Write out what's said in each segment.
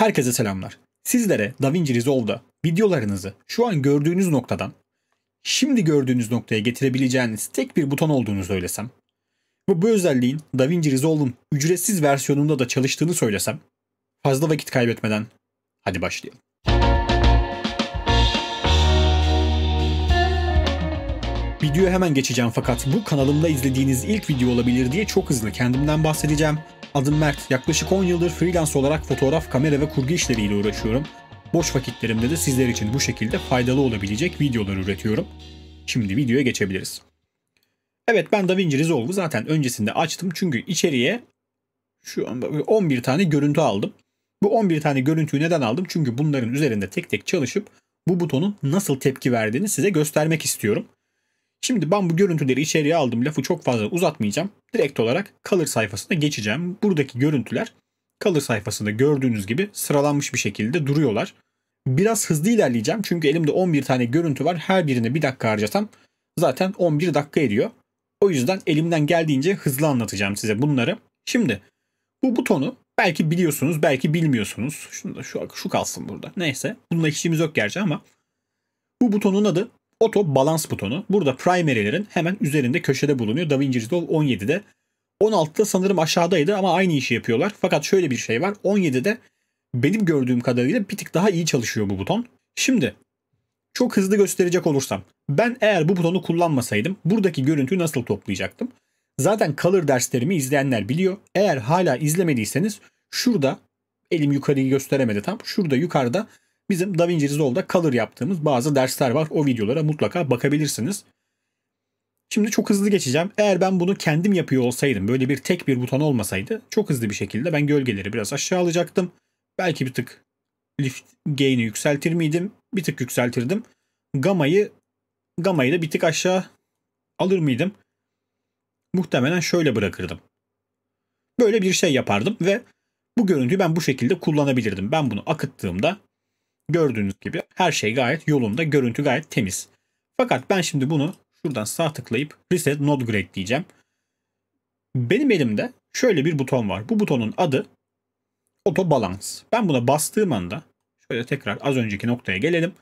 Herkese selamlar. Sizlere DaVinci Resolve'da videolarınızı şu an gördüğünüz noktadan şimdi gördüğünüz noktaya getirebileceğiniz tek bir buton olduğunu söylesem ve bu özelliğin DaVinci Resolve'un ücretsiz versiyonunda da çalıştığını söylesem fazla vakit kaybetmeden hadi başlayalım. Videoya hemen geçeceğim fakat bu kanalımda izlediğiniz ilk video olabilir diye çok hızlı kendimden bahsedeceğim. Adım Mert. Yaklaşık 10 yıldır freelance olarak fotoğraf, kamera ve kurgu işleriyle uğraşıyorum. Boş vakitlerimde de sizler için bu şekilde faydalı olabilecek videolar üretiyorum. Şimdi videoya geçebiliriz. Evet ben DaVinci Resolve'u zaten öncesinde açtım. Çünkü içeriye şu an 11 tane görüntü aldım. Bu 11 tane görüntüyü neden aldım? Çünkü bunların üzerinde tek tek çalışıp bu butonun nasıl tepki verdiğini size göstermek istiyorum. Şimdi ben bu görüntüleri içeriye aldım. Lafı çok fazla uzatmayacağım. Direkt olarak color sayfasına geçeceğim. Buradaki görüntüler color sayfasında gördüğünüz gibi sıralanmış bir şekilde duruyorlar. Biraz hızlı ilerleyeceğim çünkü elimde 11 tane görüntü var. Her birine bir dakika harcasam zaten 11 dakika ediyor. O yüzden elimden geldiğince hızlı anlatacağım size bunları. Şimdi bu butonu belki biliyorsunuz belki bilmiyorsunuz. Şunu da şu, şu kalsın burada. Neyse bununla işimiz yok gerçi ama bu butonun adı Auto balans butonu. Burada primary'lerin hemen üzerinde köşede bulunuyor. DaVinci Resolve 17'de. 16'da sanırım aşağıdaydı ama aynı işi yapıyorlar. Fakat şöyle bir şey var. 17'de benim gördüğüm kadarıyla bir tık daha iyi çalışıyor bu buton. Şimdi çok hızlı gösterecek olursam ben eğer bu butonu kullanmasaydım buradaki görüntüyü nasıl toplayacaktım? Zaten color derslerimi izleyenler biliyor. Eğer hala izlemediyseniz şurada elim yukarıyı gösteremedi tam. Şurada yukarıda Bizim DaVinci Resolve'da color yaptığımız bazı dersler var. O videolara mutlaka bakabilirsiniz. Şimdi çok hızlı geçeceğim. Eğer ben bunu kendim yapıyor olsaydım, böyle bir tek bir buton olmasaydı çok hızlı bir şekilde ben gölgeleri biraz aşağı alacaktım. Belki bir tık lift gain'i yükseltir miydim? Bir tık yükseltirdim. Gamma'yı gamma'yı da bir tık aşağı alır mıydım? Muhtemelen şöyle bırakırdım. Böyle bir şey yapardım ve bu görüntüyü ben bu şekilde kullanabilirdim. Ben bunu akıttığımda Gördüğünüz gibi her şey gayet yolunda. Görüntü gayet temiz. Fakat ben şimdi bunu şuradan sağ tıklayıp Reset Node Grade diyeceğim. Benim elimde şöyle bir buton var. Bu butonun adı Auto Balance. Ben buna bastığım anda şöyle tekrar az önceki noktaya gelelim.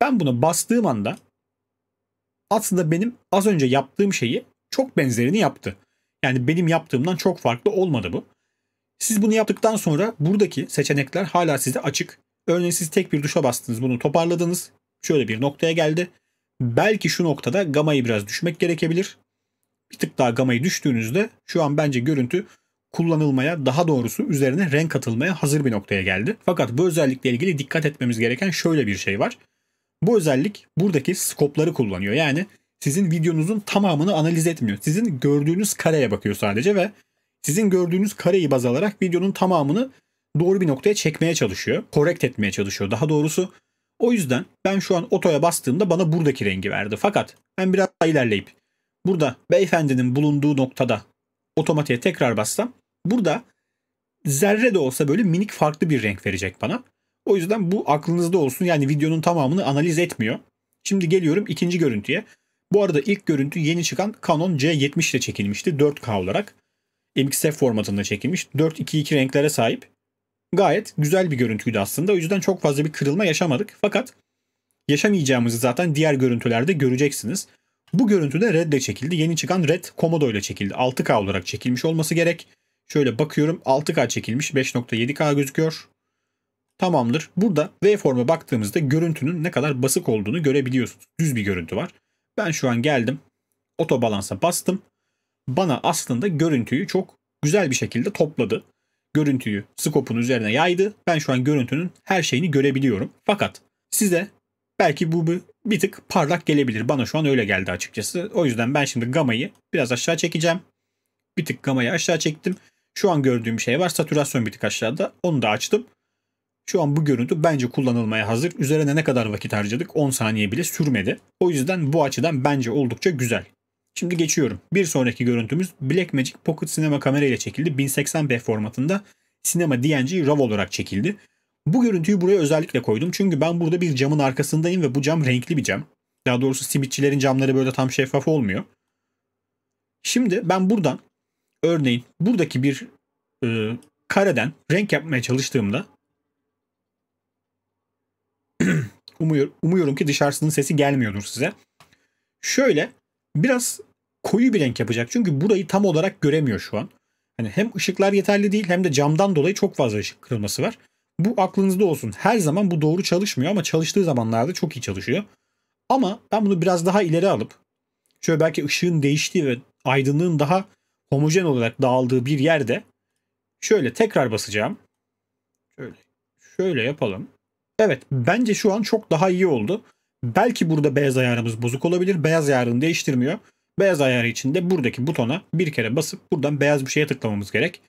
Ben buna bastığım anda aslında benim az önce yaptığım şeyi çok benzerini yaptı. Yani benim yaptığımdan çok farklı olmadı bu. Siz bunu yaptıktan sonra buradaki seçenekler hala size açık. Örneğin siz tek bir duşa bastınız bunu toparladınız. Şöyle bir noktaya geldi. Belki şu noktada gamayı biraz düşmek gerekebilir. Bir tık daha gamayı düştüğünüzde şu an bence görüntü kullanılmaya daha doğrusu üzerine renk atılmaya hazır bir noktaya geldi. Fakat bu özellikle ilgili dikkat etmemiz gereken şöyle bir şey var. Bu özellik buradaki skopları kullanıyor. Yani sizin videonuzun tamamını analiz etmiyor. Sizin gördüğünüz kareye bakıyor sadece ve sizin gördüğünüz kareyi baz alarak videonun tamamını doğru bir noktaya çekmeye çalışıyor. Korrekt etmeye çalışıyor daha doğrusu. O yüzden ben şu an otoya bastığımda bana buradaki rengi verdi. Fakat ben biraz daha ilerleyip burada beyefendinin bulunduğu noktada otomatiğe tekrar bassam burada zerre de olsa böyle minik farklı bir renk verecek bana. O yüzden bu aklınızda olsun. Yani videonun tamamını analiz etmiyor. Şimdi geliyorum ikinci görüntüye. Bu arada ilk görüntü yeni çıkan Canon C70 ile çekilmişti 4K olarak. MXF formatında çekilmiş. 4-2-2 renklere sahip gayet güzel bir görüntüydü aslında. O yüzden çok fazla bir kırılma yaşamadık. Fakat yaşamayacağımızı zaten diğer görüntülerde göreceksiniz. Bu görüntüde Red ile çekildi. Yeni çıkan Red Komodo ile çekildi. 6K olarak çekilmiş olması gerek. Şöyle bakıyorum 6K çekilmiş. 5.7K gözüküyor. Tamamdır. Burada waveform'a baktığımızda görüntünün ne kadar basık olduğunu görebiliyorsunuz. Düz bir görüntü var. Ben şu an geldim. Oto balansa bastım. Bana aslında görüntüyü çok güzel bir şekilde topladı görüntüyü skopun üzerine yaydı. Ben şu an görüntünün her şeyini görebiliyorum. Fakat size belki bu bir, tık parlak gelebilir. Bana şu an öyle geldi açıkçası. O yüzden ben şimdi gamayı biraz aşağı çekeceğim. Bir tık gamayı aşağı çektim. Şu an gördüğüm şey var. Satürasyon bir tık aşağıda. Onu da açtım. Şu an bu görüntü bence kullanılmaya hazır. Üzerine ne kadar vakit harcadık? 10 saniye bile sürmedi. O yüzden bu açıdan bence oldukça güzel. Şimdi geçiyorum. Bir sonraki görüntümüz Blackmagic Pocket Cinema kamera ile çekildi. 1080p formatında sinema DNG RAW olarak çekildi. Bu görüntüyü buraya özellikle koydum. Çünkü ben burada bir camın arkasındayım ve bu cam renkli bir cam. Daha doğrusu simitçilerin camları böyle tam şeffaf olmuyor. Şimdi ben buradan örneğin buradaki bir e, kareden renk yapmaya çalıştığımda umuyor, umuyorum ki dışarısının sesi gelmiyordur size. Şöyle biraz koyu bir renk yapacak. Çünkü burayı tam olarak göremiyor şu an. Hani hem ışıklar yeterli değil hem de camdan dolayı çok fazla ışık kırılması var. Bu aklınızda olsun. Her zaman bu doğru çalışmıyor ama çalıştığı zamanlarda çok iyi çalışıyor. Ama ben bunu biraz daha ileri alıp şöyle belki ışığın değiştiği ve aydınlığın daha homojen olarak dağıldığı bir yerde şöyle tekrar basacağım. Şöyle şöyle yapalım. Evet bence şu an çok daha iyi oldu. Belki burada beyaz ayarımız bozuk olabilir. Beyaz ayarını değiştirmiyor. Beyaz ayarı için de buradaki butona bir kere basıp buradan beyaz bir şeye tıklamamız gerek.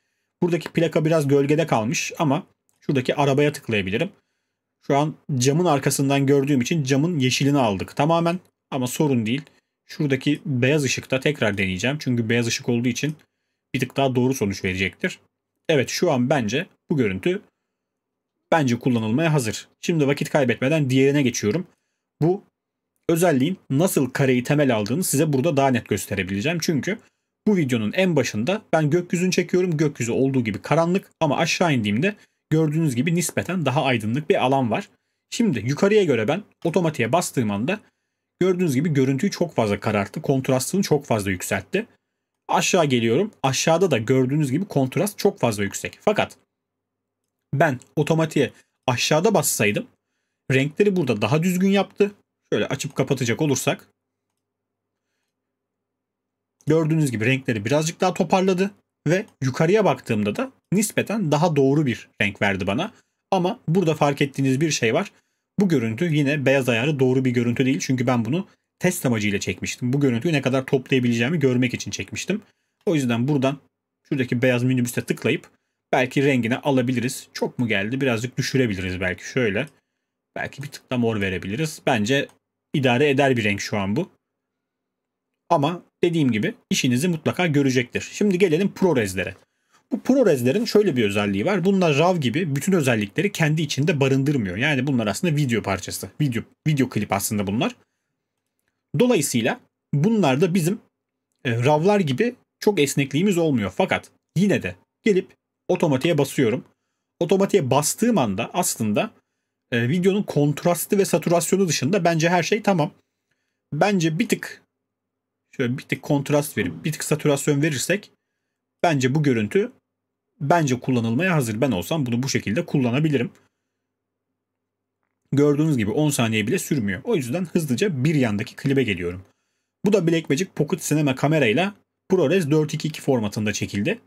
Buradaki plaka biraz gölgede kalmış ama şuradaki arabaya tıklayabilirim. Şu an camın arkasından gördüğüm için camın yeşilini aldık tamamen ama sorun değil. Şuradaki beyaz ışıkta tekrar deneyeceğim. Çünkü beyaz ışık olduğu için bir tık daha doğru sonuç verecektir. Evet şu an bence bu görüntü bence kullanılmaya hazır. Şimdi vakit kaybetmeden diğerine geçiyorum. Bu özelliğin nasıl kareyi temel aldığını size burada daha net gösterebileceğim. Çünkü bu videonun en başında ben gökyüzünü çekiyorum. Gökyüzü olduğu gibi karanlık ama aşağı indiğimde gördüğünüz gibi nispeten daha aydınlık bir alan var. Şimdi yukarıya göre ben otomatiğe bastığım anda gördüğünüz gibi görüntüyü çok fazla kararttı. Kontrastını çok fazla yükseltti. Aşağı geliyorum. Aşağıda da gördüğünüz gibi kontrast çok fazla yüksek. Fakat ben otomatiğe aşağıda bassaydım renkleri burada daha düzgün yaptı. Şöyle açıp kapatacak olursak gördüğünüz gibi renkleri birazcık daha toparladı ve yukarıya baktığımda da nispeten daha doğru bir renk verdi bana. Ama burada fark ettiğiniz bir şey var. Bu görüntü yine beyaz ayarı doğru bir görüntü değil. Çünkü ben bunu test amacıyla çekmiştim. Bu görüntüyü ne kadar toplayabileceğimi görmek için çekmiştim. O yüzden buradan şuradaki beyaz minibüste tıklayıp belki rengini alabiliriz. Çok mu geldi? Birazcık düşürebiliriz belki şöyle. Belki bir tıkla mor verebiliriz. Bence idare eder bir renk şu an bu. Ama dediğim gibi işinizi mutlaka görecektir. Şimdi gelelim ProRes'lere. Bu ProRes'lerin şöyle bir özelliği var. Bunlar RAW gibi bütün özellikleri kendi içinde barındırmıyor. Yani bunlar aslında video parçası. Video, video klip aslında bunlar. Dolayısıyla bunlar da bizim e, RAW'lar gibi çok esnekliğimiz olmuyor. Fakat yine de gelip otomatiğe basıyorum. Otomatiğe bastığım anda aslında e, videonun kontrastı ve saturasyonu dışında bence her şey tamam. Bence bir tık şöyle bir tık kontrast verip bir tık saturasyon verirsek bence bu görüntü bence kullanılmaya hazır. Ben olsam bunu bu şekilde kullanabilirim. Gördüğünüz gibi 10 saniye bile sürmüyor. O yüzden hızlıca bir yandaki klibe geliyorum. Bu da Blackmagic Pocket Cinema kamerayla ProRes 4.2.2 formatında çekildi.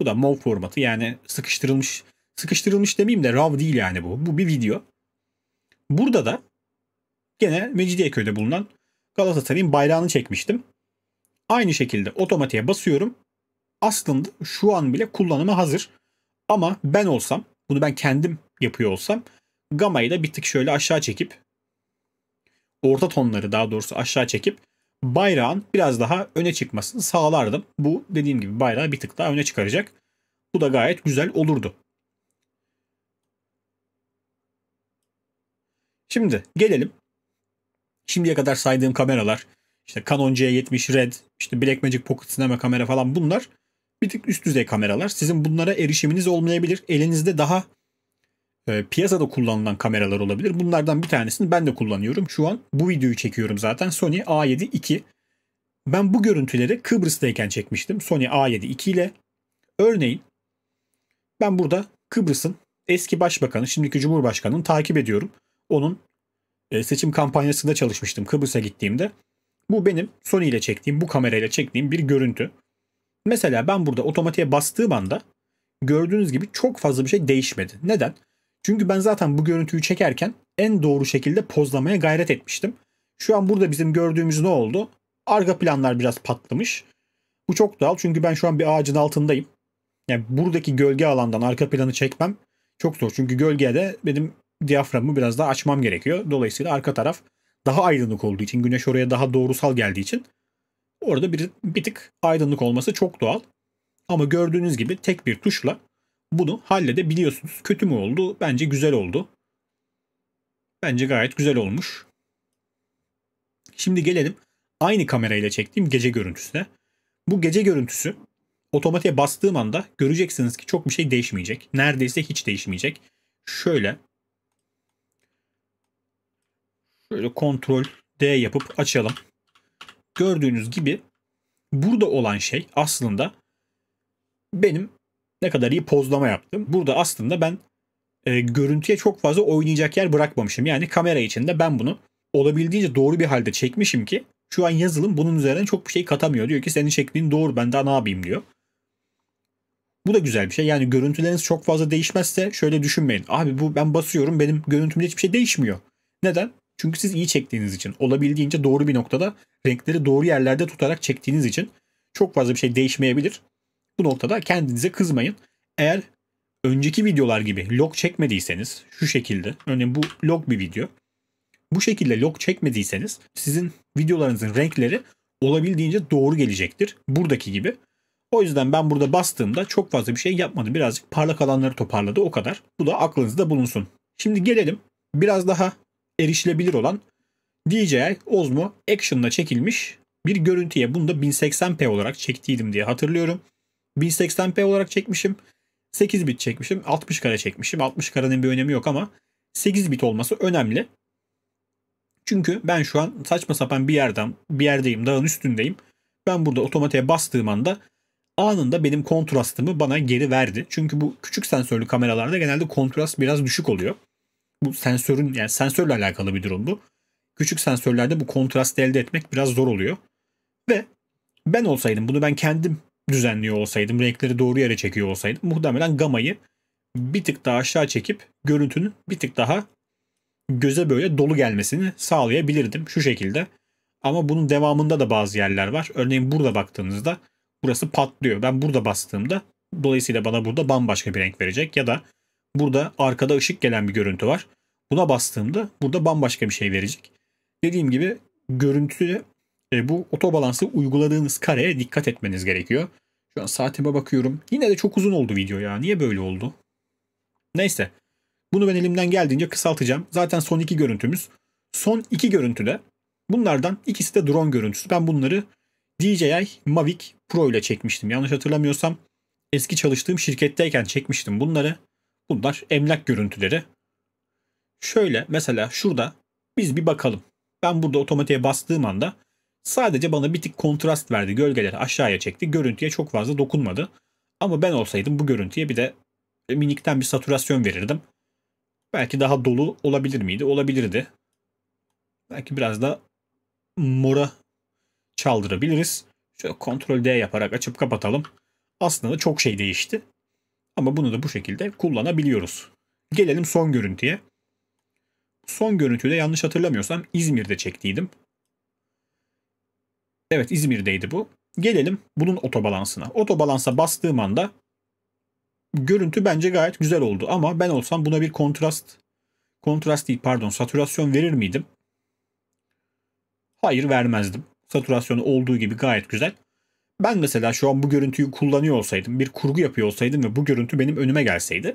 Bu da MOV formatı yani sıkıştırılmış. Sıkıştırılmış demeyeyim de RAW değil yani bu. Bu bir video. Burada da gene Mecidiyeköy'de bulunan Galatasaray'ın bayrağını çekmiştim. Aynı şekilde otomatiğe basıyorum. Aslında şu an bile kullanıma hazır. Ama ben olsam, bunu ben kendim yapıyor olsam gamayı da bir tık şöyle aşağı çekip orta tonları daha doğrusu aşağı çekip bayrağın biraz daha öne çıkmasını sağlardım. Bu dediğim gibi bayrağı bir tık daha öne çıkaracak. Bu da gayet güzel olurdu. Şimdi gelelim. Şimdiye kadar saydığım kameralar işte Canon C70 Red, işte Blackmagic Pocket Cinema kamera falan bunlar bir tık üst düzey kameralar. Sizin bunlara erişiminiz olmayabilir. Elinizde daha e, piyasada kullanılan kameralar olabilir. Bunlardan bir tanesini ben de kullanıyorum. Şu an bu videoyu çekiyorum zaten. Sony A7 II. Ben bu görüntüleri Kıbrıs'tayken çekmiştim. Sony A7 II ile. Örneğin ben burada Kıbrıs'ın eski başbakanı, şimdiki cumhurbaşkanını takip ediyorum. Onun e, seçim kampanyasında çalışmıştım Kıbrıs'a gittiğimde. Bu benim Sony ile çektiğim, bu kamerayla çektiğim bir görüntü. Mesela ben burada otomatiğe bastığım anda gördüğünüz gibi çok fazla bir şey değişmedi. Neden? Çünkü ben zaten bu görüntüyü çekerken en doğru şekilde pozlamaya gayret etmiştim. Şu an burada bizim gördüğümüz ne oldu? Arka planlar biraz patlamış. Bu çok doğal çünkü ben şu an bir ağacın altındayım. Yani buradaki gölge alandan arka planı çekmem çok zor. Çünkü gölgede benim diyaframı biraz daha açmam gerekiyor. Dolayısıyla arka taraf daha aydınlık olduğu için güneş oraya daha doğrusal geldiği için orada bir, bir tık aydınlık olması çok doğal. Ama gördüğünüz gibi tek bir tuşla bunu halledebiliyorsunuz. Kötü mü oldu? Bence güzel oldu. Bence gayet güzel olmuş. Şimdi gelelim aynı kamerayla çektiğim gece görüntüsüne. Bu gece görüntüsü otomatiğe bastığım anda göreceksiniz ki çok bir şey değişmeyecek. Neredeyse hiç değişmeyecek. Şöyle Böyle kontrol D yapıp açalım. Gördüğünüz gibi burada olan şey aslında benim ne kadar iyi pozlama yaptım. Burada aslında ben e, görüntüye çok fazla oynayacak yer bırakmamışım. Yani kamera içinde ben bunu olabildiğince doğru bir halde çekmişim ki şu an yazılım bunun üzerine çok bir şey katamıyor. Diyor ki senin çektiğin doğru ben daha ne yapayım diyor. Bu da güzel bir şey. Yani görüntüleriniz çok fazla değişmezse şöyle düşünmeyin. Abi bu ben basıyorum benim görüntümde hiçbir şey değişmiyor. Neden? Çünkü siz iyi çektiğiniz için olabildiğince doğru bir noktada renkleri doğru yerlerde tutarak çektiğiniz için çok fazla bir şey değişmeyebilir. Bu noktada kendinize kızmayın. Eğer önceki videolar gibi log çekmediyseniz şu şekilde örneğin bu log bir video. Bu şekilde log çekmediyseniz sizin videolarınızın renkleri olabildiğince doğru gelecektir. Buradaki gibi. O yüzden ben burada bastığımda çok fazla bir şey yapmadım. Birazcık parlak alanları toparladı o kadar. Bu da aklınızda bulunsun. Şimdi gelelim biraz daha erişilebilir olan DJI Osmo Action'da çekilmiş bir görüntüye. Bunu da 1080p olarak çektiydim diye hatırlıyorum. 1080p olarak çekmişim. 8 bit çekmişim. 60 kare çekmişim. 60 karenin bir önemi yok ama 8 bit olması önemli. Çünkü ben şu an saçma sapan bir yerden bir yerdeyim. Dağın üstündeyim. Ben burada otomatiğe bastığım anda anında benim kontrastımı bana geri verdi. Çünkü bu küçük sensörlü kameralarda genelde kontrast biraz düşük oluyor bu sensörün yani sensörle alakalı bir durum bu. Küçük sensörlerde bu kontrast elde etmek biraz zor oluyor. Ve ben olsaydım bunu ben kendim düzenliyor olsaydım, renkleri doğru yere çekiyor olsaydım muhtemelen gamayı bir tık daha aşağı çekip görüntünün bir tık daha göze böyle dolu gelmesini sağlayabilirdim şu şekilde. Ama bunun devamında da bazı yerler var. Örneğin burada baktığınızda burası patlıyor. Ben burada bastığımda dolayısıyla bana burada bambaşka bir renk verecek ya da Burada arkada ışık gelen bir görüntü var. Buna bastığımda burada bambaşka bir şey verecek. Dediğim gibi görüntü, e, bu otobalansı uyguladığınız kareye dikkat etmeniz gerekiyor. Şu an saatime bakıyorum. Yine de çok uzun oldu video ya. Niye böyle oldu? Neyse. Bunu ben elimden geldiğince kısaltacağım. Zaten son iki görüntümüz. Son iki görüntüde bunlardan ikisi de drone görüntüsü. Ben bunları DJI Mavic Pro ile çekmiştim. Yanlış hatırlamıyorsam eski çalıştığım şirketteyken çekmiştim bunları. Bunlar emlak görüntüleri. Şöyle mesela şurada biz bir bakalım. Ben burada otomatiğe bastığım anda sadece bana bir tık kontrast verdi. Gölgeleri aşağıya çekti. Görüntüye çok fazla dokunmadı. Ama ben olsaydım bu görüntüye bir de minikten bir saturasyon verirdim. Belki daha dolu olabilir miydi? Olabilirdi. Belki biraz da mora çaldırabiliriz. Şöyle kontrol D yaparak açıp kapatalım. Aslında çok şey değişti. Ama bunu da bu şekilde kullanabiliyoruz. Gelelim son görüntüye. Son görüntüde yanlış hatırlamıyorsam İzmir'de çektiydim. Evet İzmir'deydi bu. Gelelim bunun otobalansına. Otobalans'a bastığım anda görüntü bence gayet güzel oldu ama ben olsam buna bir kontrast kontrast değil pardon saturasyon verir miydim? Hayır vermezdim. Saturasyonu olduğu gibi gayet güzel ben mesela şu an bu görüntüyü kullanıyor olsaydım, bir kurgu yapıyor olsaydım ve bu görüntü benim önüme gelseydi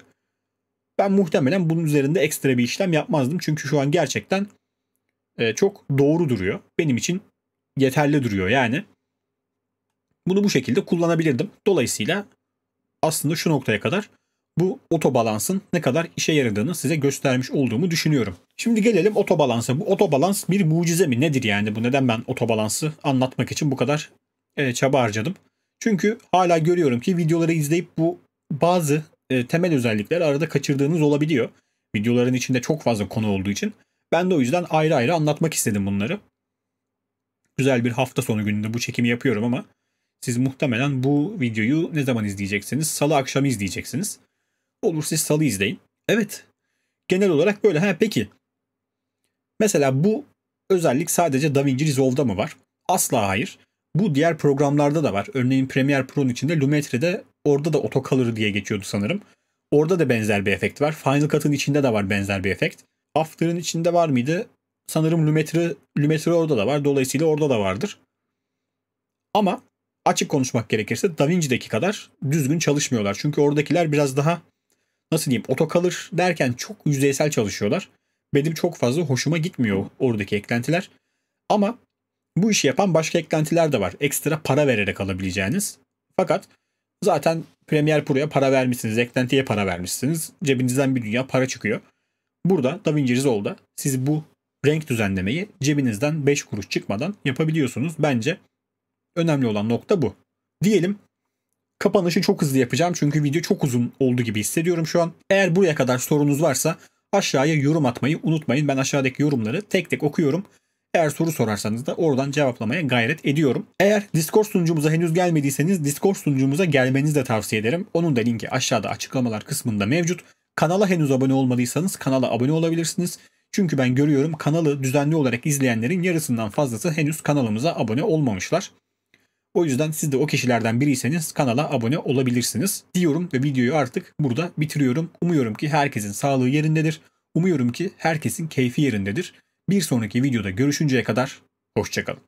ben muhtemelen bunun üzerinde ekstra bir işlem yapmazdım. Çünkü şu an gerçekten e, çok doğru duruyor. Benim için yeterli duruyor yani. Bunu bu şekilde kullanabilirdim. Dolayısıyla aslında şu noktaya kadar bu otobalansın ne kadar işe yaradığını size göstermiş olduğumu düşünüyorum. Şimdi gelelim otobalansa. Bu otobalans bir mucize mi nedir yani? Bu neden ben otobalansı anlatmak için bu kadar e, çaba harcadım. Çünkü hala görüyorum ki videoları izleyip bu bazı e, temel özellikler arada kaçırdığınız olabiliyor. Videoların içinde çok fazla konu olduğu için. Ben de o yüzden ayrı ayrı anlatmak istedim bunları. Güzel bir hafta sonu gününde bu çekimi yapıyorum ama siz muhtemelen bu videoyu ne zaman izleyeceksiniz? Salı akşamı izleyeceksiniz. Olur siz salı izleyin. Evet. Genel olarak böyle. Ha peki. Mesela bu özellik sadece DaVinci Resolve'da mı var? Asla hayır. Bu diğer programlarda da var. Örneğin Premiere Pro'nun içinde Lumetri'de, orada da otokalır diye geçiyordu sanırım. Orada da benzer bir efekt var. Final Cut'ın içinde de var benzer bir efekt. After'ın içinde var mıydı? Sanırım Lumetri, Lumetri orada da var. Dolayısıyla orada da vardır. Ama açık konuşmak gerekirse Davinci'deki kadar düzgün çalışmıyorlar. Çünkü oradakiler biraz daha nasıl diyeyim otokalır derken çok yüzeysel çalışıyorlar. Benim çok fazla hoşuma gitmiyor oradaki eklentiler. Ama bu işi yapan başka eklentiler de var. Ekstra para vererek alabileceğiniz. Fakat zaten Premiere Pro'ya para vermişsiniz. Eklentiye para vermişsiniz. Cebinizden bir dünya para çıkıyor. Burada DaVinci Resolve'da siz bu renk düzenlemeyi cebinizden 5 kuruş çıkmadan yapabiliyorsunuz. Bence önemli olan nokta bu. Diyelim kapanışı çok hızlı yapacağım çünkü video çok uzun oldu gibi hissediyorum şu an. Eğer buraya kadar sorunuz varsa aşağıya yorum atmayı unutmayın. Ben aşağıdaki yorumları tek tek okuyorum. Eğer soru sorarsanız da oradan cevaplamaya gayret ediyorum. Eğer Discord sunucumuza henüz gelmediyseniz Discord sunucumuza gelmenizi de tavsiye ederim. Onun da linki aşağıda açıklamalar kısmında mevcut. Kanala henüz abone olmadıysanız kanala abone olabilirsiniz. Çünkü ben görüyorum kanalı düzenli olarak izleyenlerin yarısından fazlası henüz kanalımıza abone olmamışlar. O yüzden siz de o kişilerden biriyseniz kanala abone olabilirsiniz diyorum ve videoyu artık burada bitiriyorum. Umuyorum ki herkesin sağlığı yerindedir. Umuyorum ki herkesin keyfi yerindedir. Bir sonraki videoda görüşünceye kadar hoşçakalın.